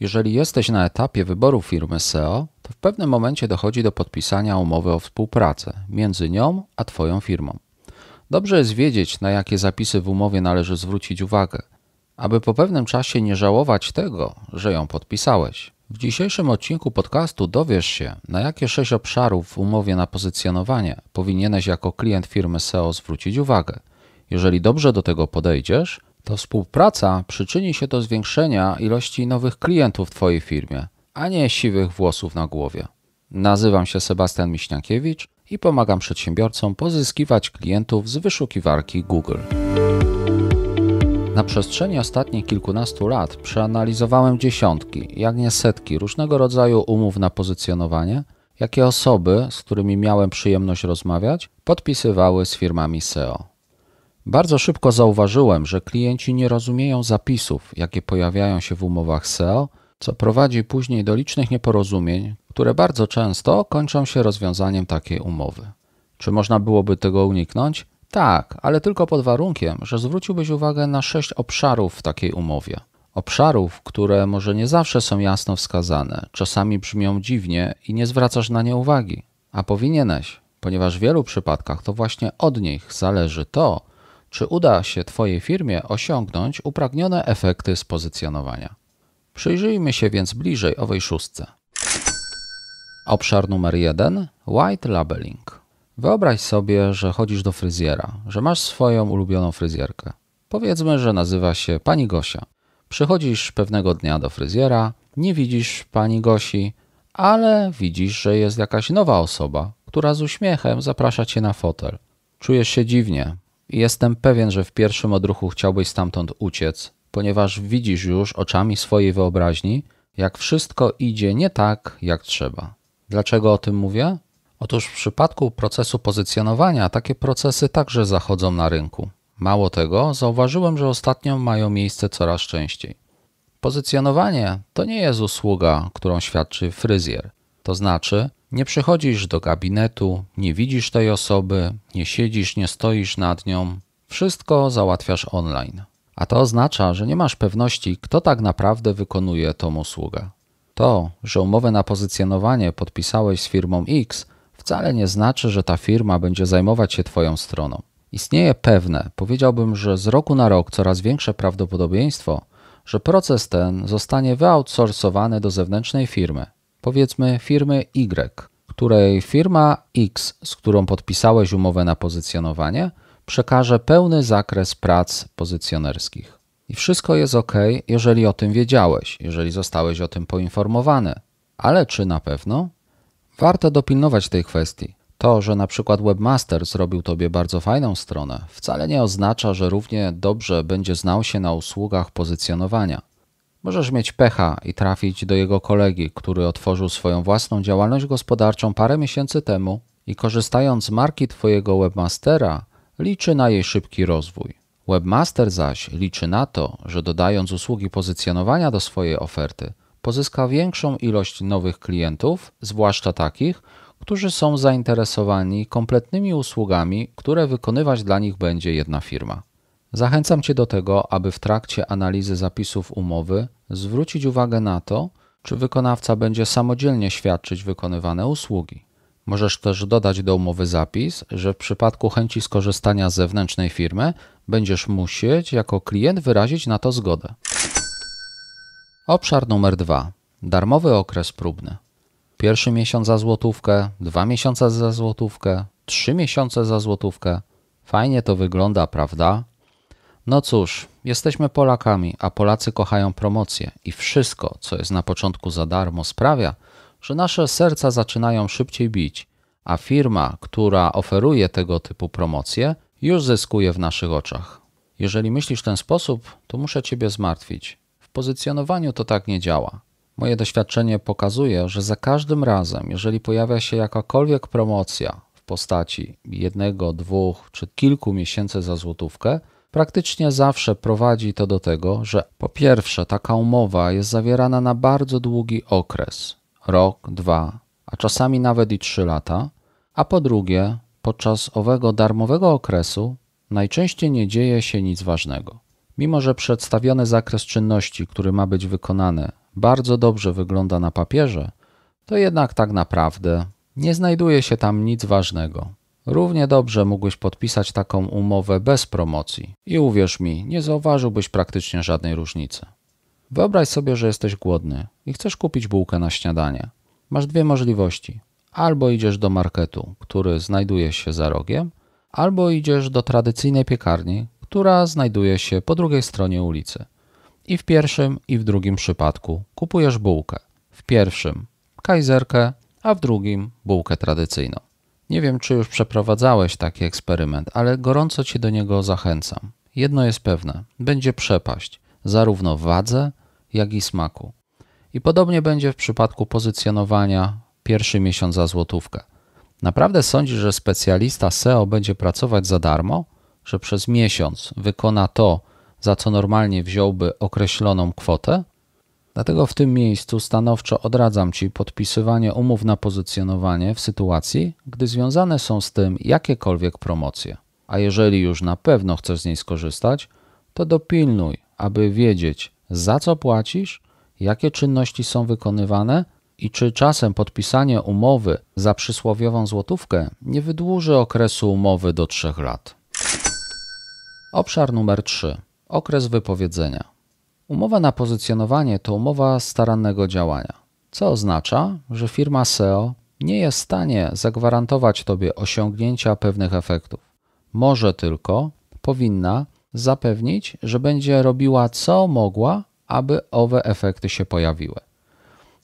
Jeżeli jesteś na etapie wyboru firmy SEO, to w pewnym momencie dochodzi do podpisania umowy o współpracę między nią a Twoją firmą. Dobrze jest wiedzieć, na jakie zapisy w umowie należy zwrócić uwagę, aby po pewnym czasie nie żałować tego, że ją podpisałeś. W dzisiejszym odcinku podcastu dowiesz się, na jakie sześć obszarów w umowie na pozycjonowanie powinieneś jako klient firmy SEO zwrócić uwagę. Jeżeli dobrze do tego podejdziesz, to współpraca przyczyni się do zwiększenia ilości nowych klientów w Twojej firmie, a nie siwych włosów na głowie. Nazywam się Sebastian Miśniakiewicz i pomagam przedsiębiorcom pozyskiwać klientów z wyszukiwarki Google. Na przestrzeni ostatnich kilkunastu lat przeanalizowałem dziesiątki, jak nie setki różnego rodzaju umów na pozycjonowanie, jakie osoby, z którymi miałem przyjemność rozmawiać, podpisywały z firmami SEO. Bardzo szybko zauważyłem, że klienci nie rozumieją zapisów, jakie pojawiają się w umowach SEO, co prowadzi później do licznych nieporozumień, które bardzo często kończą się rozwiązaniem takiej umowy. Czy można byłoby tego uniknąć? Tak, ale tylko pod warunkiem, że zwróciłbyś uwagę na sześć obszarów w takiej umowie. Obszarów, które może nie zawsze są jasno wskazane, czasami brzmią dziwnie i nie zwracasz na nie uwagi, a powinieneś, ponieważ w wielu przypadkach to właśnie od nich zależy to, czy uda się Twojej firmie osiągnąć upragnione efekty z pozycjonowania. Przyjrzyjmy się więc bliżej owej szóstce. Obszar numer jeden: White Labeling. Wyobraź sobie, że chodzisz do fryzjera, że masz swoją ulubioną fryzjerkę. Powiedzmy, że nazywa się pani Gosia. Przychodzisz pewnego dnia do fryzjera, nie widzisz pani Gosi, ale widzisz, że jest jakaś nowa osoba, która z uśmiechem zaprasza cię na fotel. Czujesz się dziwnie, Jestem pewien, że w pierwszym odruchu chciałbyś stamtąd uciec, ponieważ widzisz już oczami swojej wyobraźni, jak wszystko idzie nie tak, jak trzeba. Dlaczego o tym mówię? Otóż w przypadku procesu pozycjonowania takie procesy także zachodzą na rynku. Mało tego, zauważyłem, że ostatnio mają miejsce coraz częściej. Pozycjonowanie to nie jest usługa, którą świadczy fryzjer. To znaczy, nie przychodzisz do gabinetu, nie widzisz tej osoby, nie siedzisz, nie stoisz nad nią. Wszystko załatwiasz online. A to oznacza, że nie masz pewności, kto tak naprawdę wykonuje tą usługę. To, że umowę na pozycjonowanie podpisałeś z firmą X, wcale nie znaczy, że ta firma będzie zajmować się Twoją stroną. Istnieje pewne, powiedziałbym, że z roku na rok coraz większe prawdopodobieństwo, że proces ten zostanie wyoutsourcowany do zewnętrznej firmy, powiedzmy firmy Y, której firma X, z którą podpisałeś umowę na pozycjonowanie, przekaże pełny zakres prac pozycjonerskich. I wszystko jest ok, jeżeli o tym wiedziałeś, jeżeli zostałeś o tym poinformowany. Ale czy na pewno? Warto dopilnować tej kwestii. To, że na przykład webmaster zrobił tobie bardzo fajną stronę, wcale nie oznacza, że równie dobrze będzie znał się na usługach pozycjonowania. Możesz mieć pecha i trafić do jego kolegi, który otworzył swoją własną działalność gospodarczą parę miesięcy temu i korzystając z marki Twojego webmastera, liczy na jej szybki rozwój. Webmaster zaś liczy na to, że dodając usługi pozycjonowania do swojej oferty, pozyska większą ilość nowych klientów, zwłaszcza takich, którzy są zainteresowani kompletnymi usługami, które wykonywać dla nich będzie jedna firma. Zachęcam Cię do tego, aby w trakcie analizy zapisów umowy zwrócić uwagę na to, czy wykonawca będzie samodzielnie świadczyć wykonywane usługi. Możesz też dodać do umowy zapis, że w przypadku chęci skorzystania z zewnętrznej firmy będziesz musieć jako klient wyrazić na to zgodę. Obszar numer dwa: Darmowy okres próbny. Pierwszy miesiąc za złotówkę, dwa miesiące za złotówkę, trzy miesiące za złotówkę. Fajnie to wygląda, prawda? No cóż, jesteśmy Polakami, a Polacy kochają promocje i wszystko, co jest na początku za darmo, sprawia, że nasze serca zaczynają szybciej bić, a firma, która oferuje tego typu promocje, już zyskuje w naszych oczach. Jeżeli myślisz w ten sposób, to muszę Ciebie zmartwić. W pozycjonowaniu to tak nie działa. Moje doświadczenie pokazuje, że za każdym razem, jeżeli pojawia się jakakolwiek promocja w postaci jednego, dwóch czy kilku miesięcy za złotówkę, Praktycznie zawsze prowadzi to do tego, że po pierwsze taka umowa jest zawierana na bardzo długi okres rok, dwa, a czasami nawet i trzy lata a po drugie podczas owego darmowego okresu najczęściej nie dzieje się nic ważnego. Mimo, że przedstawiony zakres czynności, który ma być wykonany, bardzo dobrze wygląda na papierze, to jednak tak naprawdę nie znajduje się tam nic ważnego. Równie dobrze mógłbyś podpisać taką umowę bez promocji i uwierz mi, nie zauważyłbyś praktycznie żadnej różnicy. Wyobraź sobie, że jesteś głodny i chcesz kupić bułkę na śniadanie. Masz dwie możliwości. Albo idziesz do marketu, który znajduje się za rogiem, albo idziesz do tradycyjnej piekarni, która znajduje się po drugiej stronie ulicy. I w pierwszym i w drugim przypadku kupujesz bułkę. W pierwszym kajzerkę, a w drugim bułkę tradycyjną. Nie wiem, czy już przeprowadzałeś taki eksperyment, ale gorąco Cię do niego zachęcam. Jedno jest pewne: będzie przepaść, zarówno w wadze, jak i smaku. I podobnie będzie w przypadku pozycjonowania pierwszy miesiąc za złotówkę. Naprawdę sądzisz, że specjalista SEO będzie pracować za darmo? Że przez miesiąc wykona to, za co normalnie wziąłby określoną kwotę? Dlatego w tym miejscu stanowczo odradzam Ci podpisywanie umów na pozycjonowanie w sytuacji, gdy związane są z tym jakiekolwiek promocje. A jeżeli już na pewno chcesz z niej skorzystać, to dopilnuj, aby wiedzieć, za co płacisz, jakie czynności są wykonywane i czy czasem podpisanie umowy za przysłowiową złotówkę nie wydłuży okresu umowy do 3 lat. Obszar numer 3. Okres wypowiedzenia. Umowa na pozycjonowanie to umowa starannego działania, co oznacza, że firma SEO nie jest w stanie zagwarantować Tobie osiągnięcia pewnych efektów. Może tylko powinna zapewnić, że będzie robiła co mogła, aby owe efekty się pojawiły.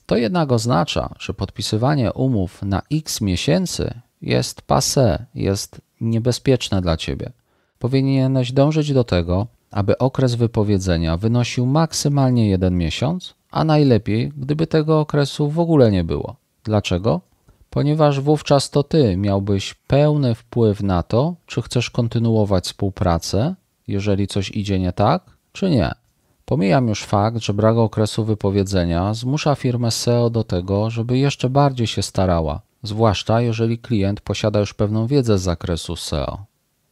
To jednak oznacza, że podpisywanie umów na x miesięcy jest passe, jest niebezpieczne dla Ciebie. Powinieneś dążyć do tego, aby okres wypowiedzenia wynosił maksymalnie jeden miesiąc, a najlepiej, gdyby tego okresu w ogóle nie było. Dlaczego? Ponieważ wówczas to ty miałbyś pełny wpływ na to, czy chcesz kontynuować współpracę, jeżeli coś idzie nie tak, czy nie. Pomijam już fakt, że brak okresu wypowiedzenia zmusza firmę SEO do tego, żeby jeszcze bardziej się starała, zwłaszcza jeżeli klient posiada już pewną wiedzę z zakresu SEO.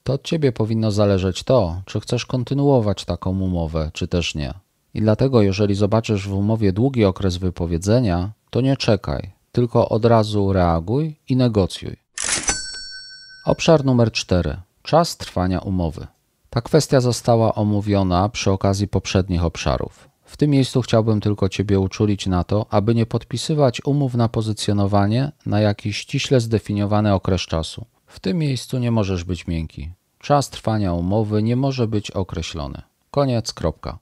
To od ciebie powinno zależeć to, czy chcesz kontynuować taką umowę, czy też nie. I dlatego, jeżeli zobaczysz w umowie długi okres wypowiedzenia, to nie czekaj, tylko od razu reaguj i negocjuj. Obszar numer 4. Czas trwania umowy. Ta kwestia została omówiona przy okazji poprzednich obszarów. W tym miejscu chciałbym tylko Ciebie uczulić na to, aby nie podpisywać umów na pozycjonowanie na jakiś ściśle zdefiniowany okres czasu. W tym miejscu nie możesz być miękki. Czas trwania umowy nie może być określony. Koniec, kropka.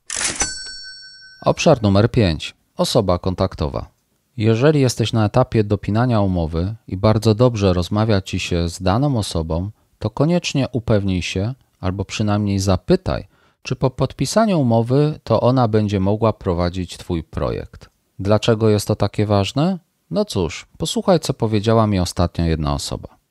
Obszar numer 5. Osoba kontaktowa. Jeżeli jesteś na etapie dopinania umowy i bardzo dobrze rozmawia ci się z daną osobą, to koniecznie upewnij się, albo przynajmniej zapytaj, czy po podpisaniu umowy to ona będzie mogła prowadzić Twój projekt. Dlaczego jest to takie ważne? No cóż, posłuchaj, co powiedziała mi ostatnio jedna osoba.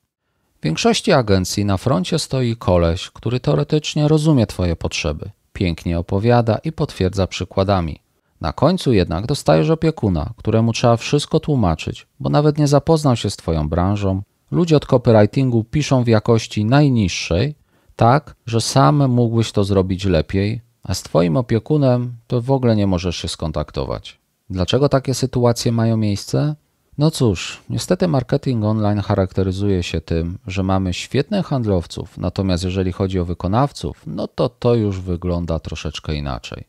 W większości agencji na froncie stoi koleś, który teoretycznie rozumie Twoje potrzeby, pięknie opowiada i potwierdza przykładami. Na końcu jednak dostajesz opiekuna, któremu trzeba wszystko tłumaczyć, bo nawet nie zapoznał się z Twoją branżą. Ludzie od copywritingu piszą w jakości najniższej, tak, że sam mógłbyś to zrobić lepiej, a z Twoim opiekunem to w ogóle nie możesz się skontaktować. Dlaczego takie sytuacje mają miejsce? No cóż, niestety marketing online charakteryzuje się tym, że mamy świetnych handlowców, natomiast jeżeli chodzi o wykonawców, no to to już wygląda troszeczkę inaczej.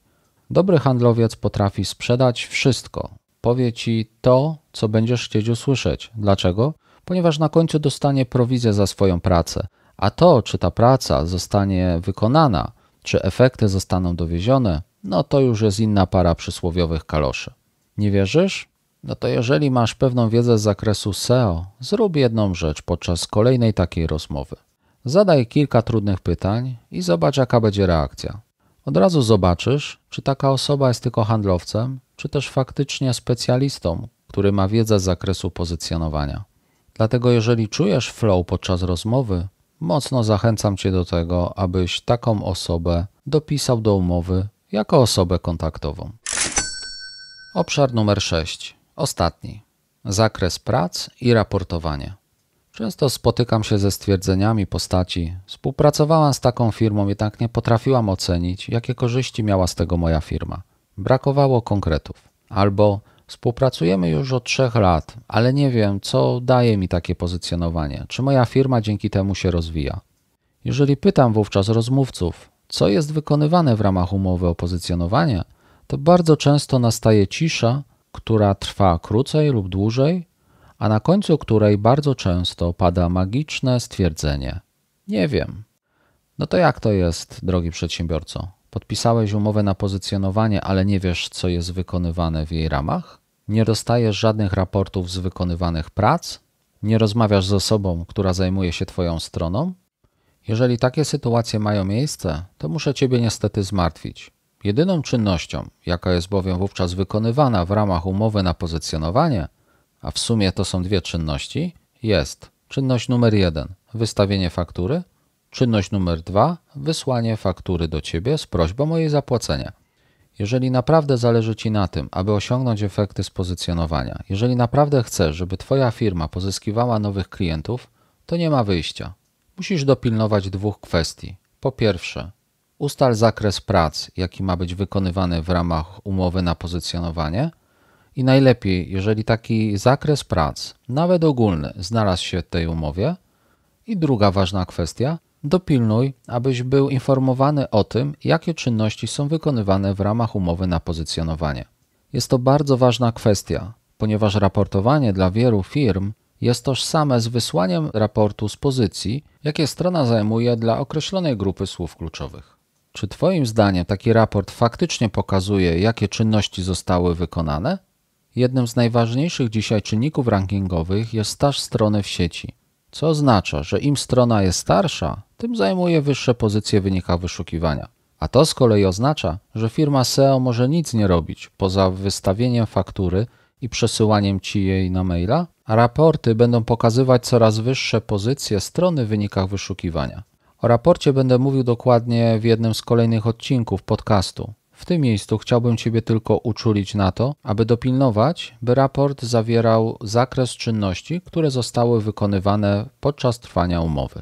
Dobry handlowiec potrafi sprzedać wszystko. Powie ci to, co będziesz chcieć usłyszeć. Dlaczego? Ponieważ na końcu dostanie prowizję za swoją pracę, a to, czy ta praca zostanie wykonana, czy efekty zostaną dowiezione, no to już jest inna para przysłowiowych kaloszy. Nie wierzysz? No to jeżeli masz pewną wiedzę z zakresu SEO, zrób jedną rzecz podczas kolejnej takiej rozmowy. Zadaj kilka trudnych pytań i zobacz, jaka będzie reakcja. Od razu zobaczysz, czy taka osoba jest tylko handlowcem, czy też faktycznie specjalistą, który ma wiedzę z zakresu pozycjonowania. Dlatego, jeżeli czujesz flow podczas rozmowy, mocno zachęcam Cię do tego, abyś taką osobę dopisał do umowy jako osobę kontaktową. Obszar numer 6. Ostatni. Zakres prac i raportowanie. Często spotykam się ze stwierdzeniami postaci. Współpracowałam z taką firmą, jednak nie potrafiłam ocenić, jakie korzyści miała z tego moja firma. Brakowało konkretów. Albo współpracujemy już od trzech lat, ale nie wiem, co daje mi takie pozycjonowanie. Czy moja firma dzięki temu się rozwija? Jeżeli pytam wówczas rozmówców, co jest wykonywane w ramach umowy o pozycjonowanie, to bardzo często nastaje cisza która trwa krócej lub dłużej, a na końcu której bardzo często pada magiczne stwierdzenie: Nie wiem. No to jak to jest, drogi przedsiębiorco? Podpisałeś umowę na pozycjonowanie, ale nie wiesz, co jest wykonywane w jej ramach? Nie dostajesz żadnych raportów z wykonywanych prac? Nie rozmawiasz z osobą, która zajmuje się Twoją stroną? Jeżeli takie sytuacje mają miejsce, to muszę Ciebie niestety zmartwić. Jedyną czynnością, jaka jest bowiem wówczas wykonywana w ramach umowy na pozycjonowanie, a w sumie to są dwie czynności, jest czynność numer jeden wystawienie faktury, czynność numer dwa wysłanie faktury do Ciebie z prośbą o jej zapłacenie. Jeżeli naprawdę zależy Ci na tym, aby osiągnąć efekty z pozycjonowania, jeżeli naprawdę chcesz, żeby Twoja firma pozyskiwała nowych klientów, to nie ma wyjścia. Musisz dopilnować dwóch kwestii. Po pierwsze, Ustal zakres prac, jaki ma być wykonywany w ramach umowy na pozycjonowanie. I najlepiej, jeżeli taki zakres prac, nawet ogólny, znalazł się w tej umowie. I druga ważna kwestia, dopilnuj, abyś był informowany o tym, jakie czynności są wykonywane w ramach umowy na pozycjonowanie. Jest to bardzo ważna kwestia, ponieważ raportowanie dla wielu firm jest tożsame z wysłaniem raportu z pozycji, jakie strona zajmuje dla określonej grupy słów kluczowych. Czy Twoim zdaniem taki raport faktycznie pokazuje, jakie czynności zostały wykonane? Jednym z najważniejszych dzisiaj czynników rankingowych jest staż strony w sieci, co oznacza, że im strona jest starsza, tym zajmuje wyższe pozycje w wynikach wyszukiwania. A to z kolei oznacza, że firma SEO może nic nie robić poza wystawieniem faktury i przesyłaniem ci jej na maila, a raporty będą pokazywać coraz wyższe pozycje strony w wynikach wyszukiwania. O raporcie będę mówił dokładnie w jednym z kolejnych odcinków podcastu. W tym miejscu chciałbym Ciebie tylko uczulić na to, aby dopilnować, by raport zawierał zakres czynności, które zostały wykonywane podczas trwania umowy.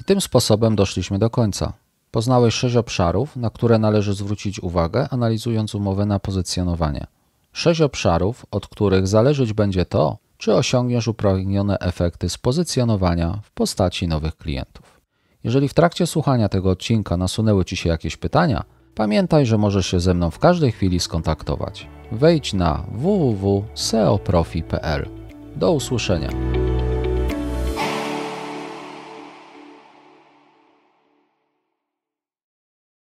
I tym sposobem doszliśmy do końca. Poznałeś sześć obszarów, na które należy zwrócić uwagę, analizując umowę na pozycjonowanie. Sześć obszarów, od których zależeć będzie to, czy osiągniesz upragnione efekty z pozycjonowania w postaci nowych klientów. Jeżeli w trakcie słuchania tego odcinka nasunęły Ci się jakieś pytania, pamiętaj, że możesz się ze mną w każdej chwili skontaktować. Wejdź na www.seoprofi.pl. Do usłyszenia.